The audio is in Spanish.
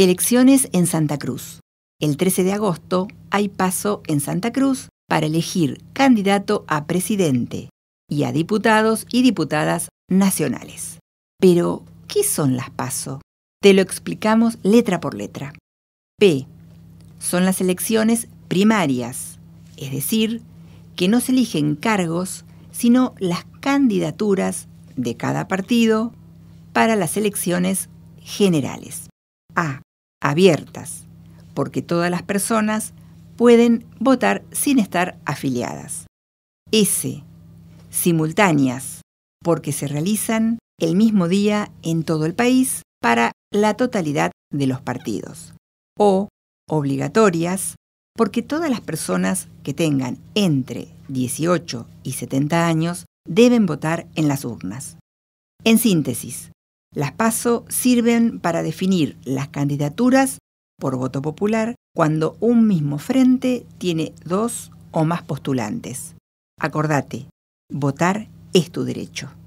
Elecciones en Santa Cruz. El 13 de agosto hay paso en Santa Cruz para elegir candidato a presidente y a diputados y diputadas nacionales. Pero, ¿qué son las paso? Te lo explicamos letra por letra. P. Son las elecciones primarias, es decir, que no se eligen cargos, sino las candidaturas de cada partido para las elecciones generales. A abiertas, porque todas las personas pueden votar sin estar afiliadas. S. Simultáneas, porque se realizan el mismo día en todo el país para la totalidad de los partidos. O obligatorias, porque todas las personas que tengan entre 18 y 70 años deben votar en las urnas. En síntesis, las PASO sirven para definir las candidaturas por voto popular cuando un mismo frente tiene dos o más postulantes. Acordate, votar es tu derecho.